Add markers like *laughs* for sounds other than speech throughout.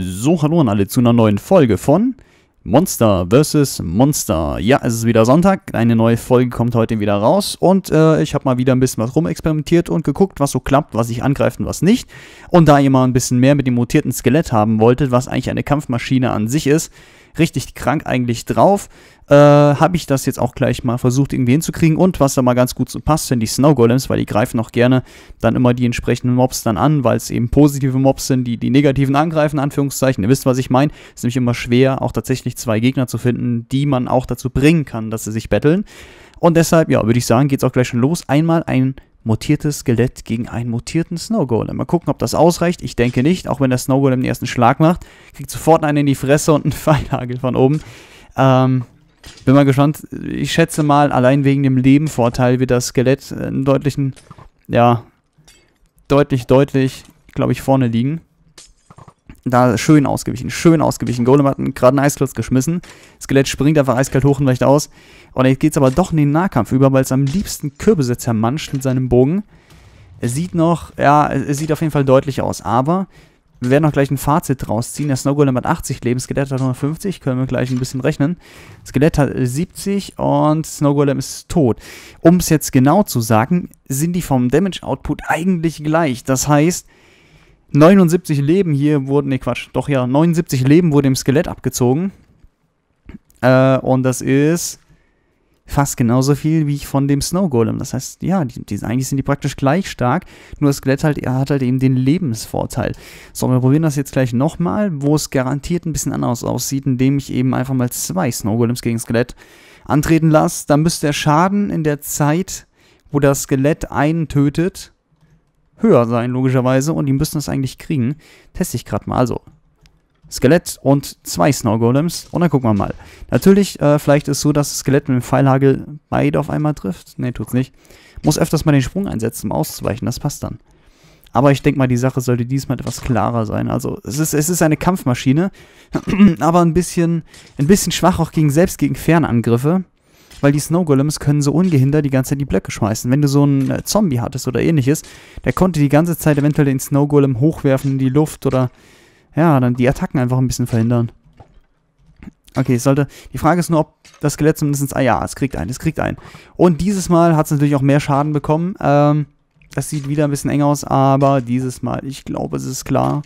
So, hallo an alle zu einer neuen Folge von Monster vs. Monster. Ja, es ist wieder Sonntag, eine neue Folge kommt heute wieder raus und äh, ich habe mal wieder ein bisschen was rumexperimentiert und geguckt, was so klappt, was sich angreift und was nicht. Und da ihr mal ein bisschen mehr mit dem mutierten Skelett haben wolltet, was eigentlich eine Kampfmaschine an sich ist, richtig krank eigentlich drauf, äh, habe ich das jetzt auch gleich mal versucht irgendwie hinzukriegen. Und was da mal ganz gut so passt, sind die Snow Golems, weil die greifen auch gerne dann immer die entsprechenden Mobs dann an, weil es eben positive Mobs sind, die die negativen angreifen, Anführungszeichen. Ihr wisst, was ich meine. Es ist nämlich immer schwer, auch tatsächlich zwei Gegner zu finden, die man auch dazu bringen kann, dass sie sich betteln. Und deshalb, ja, würde ich sagen, geht's auch gleich schon los. Einmal ein mutiertes Skelett gegen einen mutierten Snow Golem. Mal gucken, ob das ausreicht. Ich denke nicht, auch wenn der Snow Golem den ersten Schlag macht. Kriegt sofort einen in die Fresse und einen *laughs* Pfeilhagel von oben. Ähm, bin mal gespannt. Ich schätze mal, allein wegen dem Lebenvorteil wird das Skelett äh, einen deutlichen, ja, deutlich, deutlich, glaube ich, vorne liegen. Da schön ausgewichen, schön ausgewichen. Golem hat gerade einen Eisklotz geschmissen. Skelett springt einfach eiskalt hoch und leicht aus. Und jetzt geht es aber doch in den Nahkampf über, weil es am liebsten Kürbisse zermanscht mit seinem Bogen. Es sieht noch, ja, es sieht auf jeden Fall deutlich aus. Aber wir werden auch gleich ein Fazit rausziehen. Der Snow Golem hat 80 Leben, Skelett hat 150, können wir gleich ein bisschen rechnen. Skelett hat 70 und Snow Golem ist tot. Um es jetzt genau zu sagen, sind die vom Damage-Output eigentlich gleich. Das heißt, 79 Leben hier wurden, ne Quatsch, doch ja, 79 Leben wurde dem Skelett abgezogen. Äh, und das ist fast genauso viel wie ich von dem Snow Golem. Das heißt, ja, die, die, eigentlich sind die praktisch gleich stark, nur das Skelett halt, hat halt eben den Lebensvorteil. So, wir probieren das jetzt gleich nochmal, wo es garantiert ein bisschen anders aussieht, indem ich eben einfach mal zwei Snow Golems gegen Skelett antreten lasse. Dann müsste der Schaden in der Zeit, wo das Skelett einen tötet, höher sein, logischerweise, und die müssen das eigentlich kriegen. Teste ich gerade mal. Also, Skelett und zwei Snow Golems. Und dann gucken wir mal. Natürlich, äh, vielleicht ist es so, dass das Skelett mit dem Pfeilhagel beide auf einmal trifft. Ne, tut's nicht. Muss öfters mal den Sprung einsetzen, um auszuweichen. Das passt dann. Aber ich denke mal, die Sache sollte diesmal etwas klarer sein. Also, es ist, es ist eine Kampfmaschine, *clears throat* aber ein bisschen, ein bisschen schwach auch gegen, selbst gegen Fernangriffe. Weil die Snow Golems können so ungehindert die ganze Zeit die Blöcke schmeißen. Wenn du so einen äh, Zombie hattest oder ähnliches, der konnte die ganze Zeit eventuell den Snow Golem hochwerfen in die Luft oder ja, dann die Attacken einfach ein bisschen verhindern. Okay, es sollte. Die Frage ist nur, ob das Skelett zumindest. Ah ja, es kriegt einen, es kriegt einen. Und dieses Mal hat es natürlich auch mehr Schaden bekommen. Ähm, das sieht wieder ein bisschen eng aus, aber dieses Mal, ich glaube, es ist klar.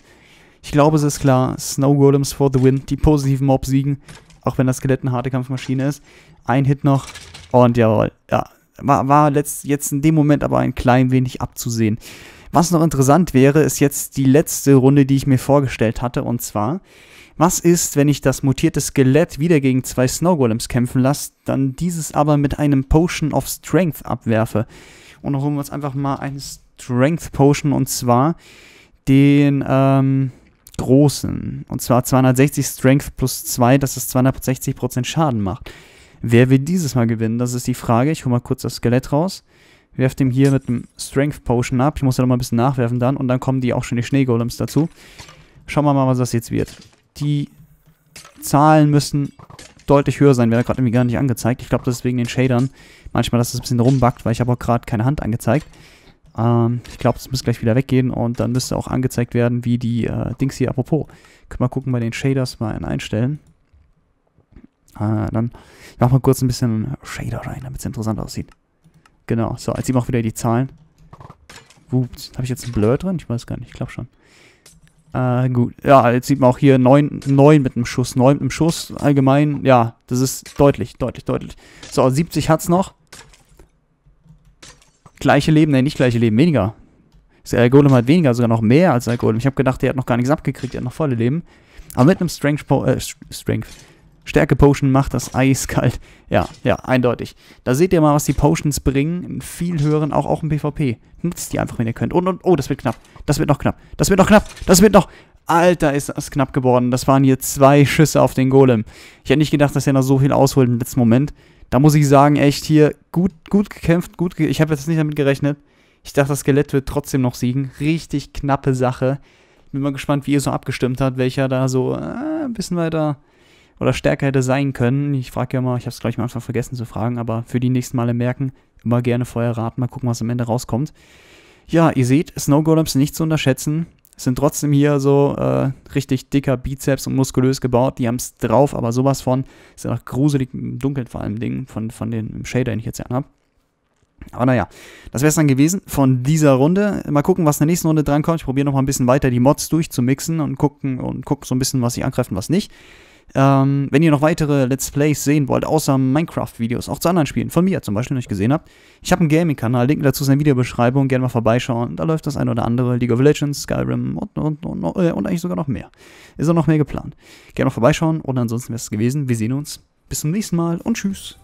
Ich glaube, es ist klar. Snow Golems for the Wind. Die positiven Mob siegen. Auch wenn das Skelett eine harte Kampfmaschine ist. Ein Hit noch. Und jawohl. Ja. War, war letzt, jetzt in dem Moment aber ein klein wenig abzusehen. Was noch interessant wäre, ist jetzt die letzte Runde, die ich mir vorgestellt hatte, und zwar, was ist, wenn ich das mutierte Skelett wieder gegen zwei Snowgolems kämpfen lasse, dann dieses aber mit einem Potion of Strength abwerfe? Und dann holen wir uns einfach mal eine Strength Potion, und zwar den, ähm, großen. Und zwar 260 Strength plus 2, dass es 260% Schaden macht. Wer wird dieses Mal gewinnen? Das ist die Frage. Ich hole mal kurz das Skelett raus werft dem hier mit einem Strength Potion ab. Ich muss ja noch mal ein bisschen nachwerfen dann. Und dann kommen die auch schon die Schneegolems dazu. Schauen wir mal, was das jetzt wird. Die Zahlen müssen deutlich höher sein. Wäre gerade irgendwie gar nicht angezeigt. Ich glaube, das ist wegen den Shadern. Manchmal, dass es das ein bisschen rumbackt, weil ich habe auch gerade keine Hand angezeigt. Ähm, ich glaube, das muss gleich wieder weggehen und dann müsste auch angezeigt werden, wie die äh, Dings hier. Apropos, können wir gucken bei den Shaders mal einstellen. Äh, dann machen wir kurz ein bisschen Shader rein, damit es interessant aussieht. Genau, so, jetzt als ihm auch wieder die Zahlen. Ups, habe ich jetzt einen Blur drin? Ich weiß gar nicht, ich glaube schon. Äh, gut, ja, jetzt sieht man auch hier 9, 9 mit einem Schuss, 9 mit einem Schuss allgemein. Ja, das ist deutlich, deutlich, deutlich. So, 70 hat es noch. Gleiche Leben, ne, nicht gleiche Leben, weniger. Der Golem hat weniger, sogar noch mehr als der Golem. Ich habe gedacht, der hat noch gar nichts abgekriegt, der hat noch volle Leben. Aber mit einem Strength, äh, Strength, Stärke Potion macht das eiskalt. Ja, ja, eindeutig. Da seht ihr mal, was die Potions bringen. Einen viel höheren, auch, auch im PvP. Nutzt die einfach, wenn ihr könnt. Und, und, oh, das wird knapp. Das wird noch knapp. Das wird noch knapp. Das wird noch... Alter, ist das knapp geworden. Das waren hier zwei Schüsse auf den Golem. Ich hätte nicht gedacht, dass er noch so viel ausholt im letzten Moment. Da muss ich sagen, echt hier gut, gut gekämpft, gut. Ge ich habe jetzt nicht damit gerechnet. Ich dachte, das Skelett wird trotzdem noch siegen. Richtig knappe Sache. Bin mal gespannt, wie ihr so abgestimmt habt, welcher da so äh, ein bisschen weiter oder stärker hätte sein können. Ich frage ja mal, ich habe es, gleich am Anfang vergessen zu fragen, aber für die nächsten Male merken, immer gerne vorher raten, mal gucken, was am Ende rauskommt. Ja, ihr seht, Snow Golems nicht zu unterschätzen. sind trotzdem hier so äh, richtig dicker Bizeps und muskulös gebaut. Die haben es drauf, aber sowas von. Ist ja noch gruselig im Dunkeln vor allem Dingen von, von dem Shader, den ich jetzt hier anhabe. Aber naja, das wäre es dann gewesen von dieser Runde. Mal gucken, was in der nächsten Runde drankommt. Ich probiere nochmal ein bisschen weiter die Mods durchzumixen und gucken und guck so ein bisschen, was ich angreife und was nicht. Ähm, wenn ihr noch weitere Let's Plays sehen wollt, außer Minecraft-Videos, auch zu anderen Spielen, von mir zum Beispiel, noch nicht gesehen habt, ich habe einen Gaming-Kanal, Link dazu ist in der Videobeschreibung, gerne mal vorbeischauen. Da läuft das ein oder andere, League of Legends, Skyrim und, und, und, und äh, eigentlich sogar noch mehr. Ist auch noch mehr geplant. Gerne mal vorbeischauen und ansonsten wäre es gewesen. Wir sehen uns. Bis zum nächsten Mal und tschüss.